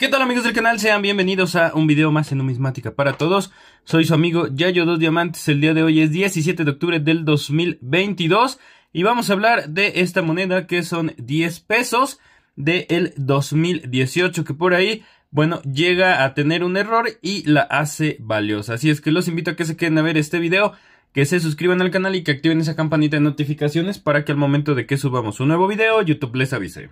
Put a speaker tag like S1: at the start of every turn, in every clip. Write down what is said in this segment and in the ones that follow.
S1: ¿Qué tal amigos del canal? Sean bienvenidos a un video más en numismática para todos. Soy su amigo Yayo Dos Diamantes. El día de hoy es 17 de octubre del 2022 y vamos a hablar de esta moneda que son 10 pesos del 2018 que por ahí, bueno, llega a tener un error y la hace valiosa. Así es que los invito a que se queden a ver este video, que se suscriban al canal y que activen esa campanita de notificaciones para que al momento de que subamos un nuevo video YouTube les avise.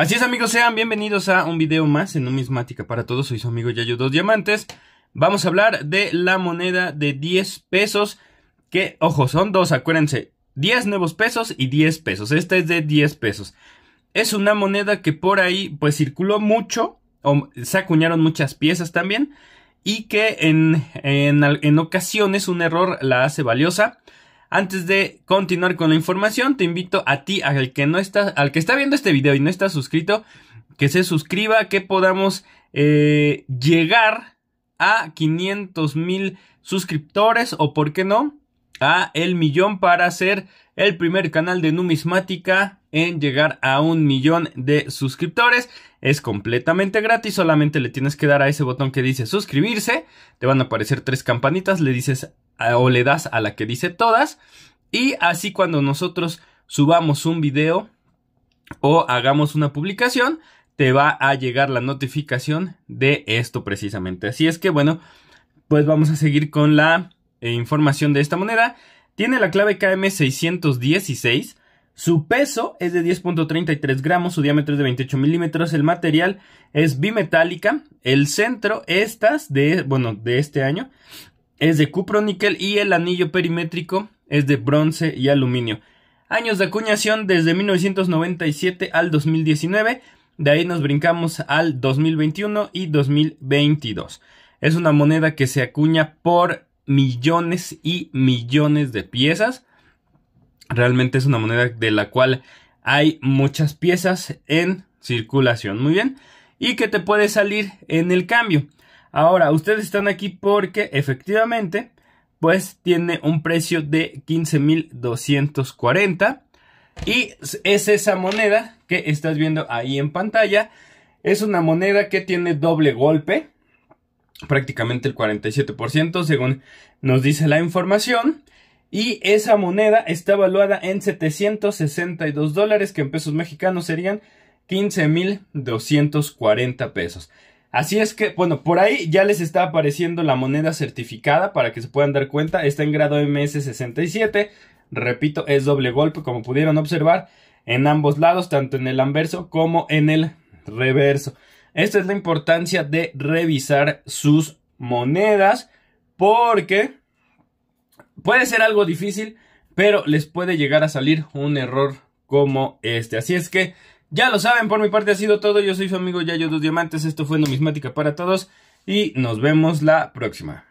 S1: Así es amigos, sean bienvenidos a un video más en Numismática para Todos. Soy su amigo Yayo Dos Diamantes. Vamos a hablar de la moneda de 10 pesos. Que, ojo, son dos, acuérdense. 10 nuevos pesos y 10 pesos. Esta es de 10 pesos. Es una moneda que por ahí pues circuló mucho. O se acuñaron muchas piezas también. Y que en, en, en ocasiones un error la hace valiosa. Antes de continuar con la información, te invito a ti, al que no está, al que está viendo este video y no está suscrito, que se suscriba, que podamos eh, llegar a 500 mil suscriptores o, por qué no, a el millón para ser el primer canal de numismática en llegar a un millón de suscriptores. Es completamente gratis, solamente le tienes que dar a ese botón que dice suscribirse. Te van a aparecer tres campanitas, le dices o le das a la que dice todas. Y así cuando nosotros subamos un video o hagamos una publicación, te va a llegar la notificación de esto precisamente. Así es que bueno, pues vamos a seguir con la eh, información de esta moneda. Tiene la clave KM616. Su peso es de 10.33 gramos, su diámetro es de 28 milímetros, el material es bimetálica, el centro, estas de, bueno, de este año, es de níquel y el anillo perimétrico es de bronce y aluminio. Años de acuñación desde 1997 al 2019, de ahí nos brincamos al 2021 y 2022. Es una moneda que se acuña por millones y millones de piezas. Realmente es una moneda de la cual hay muchas piezas en circulación. Muy bien. Y que te puede salir en el cambio. Ahora, ustedes están aquí porque efectivamente, pues tiene un precio de 15.240. Y es esa moneda que estás viendo ahí en pantalla. Es una moneda que tiene doble golpe. Prácticamente el 47% según nos dice la información. Y esa moneda está evaluada en 762 dólares que en pesos mexicanos serían 15.240 pesos. Así es que, bueno, por ahí ya les está apareciendo la moneda certificada para que se puedan dar cuenta. Está en grado MS67. Repito, es doble golpe, como pudieron observar, en ambos lados, tanto en el anverso como en el reverso. Esta es la importancia de revisar sus monedas porque puede ser algo difícil, pero les puede llegar a salir un error como este. Así es que ya lo saben, por mi parte ha sido todo. Yo soy su amigo Yayo Dos Diamantes. Esto fue Numismática para Todos. Y nos vemos la próxima.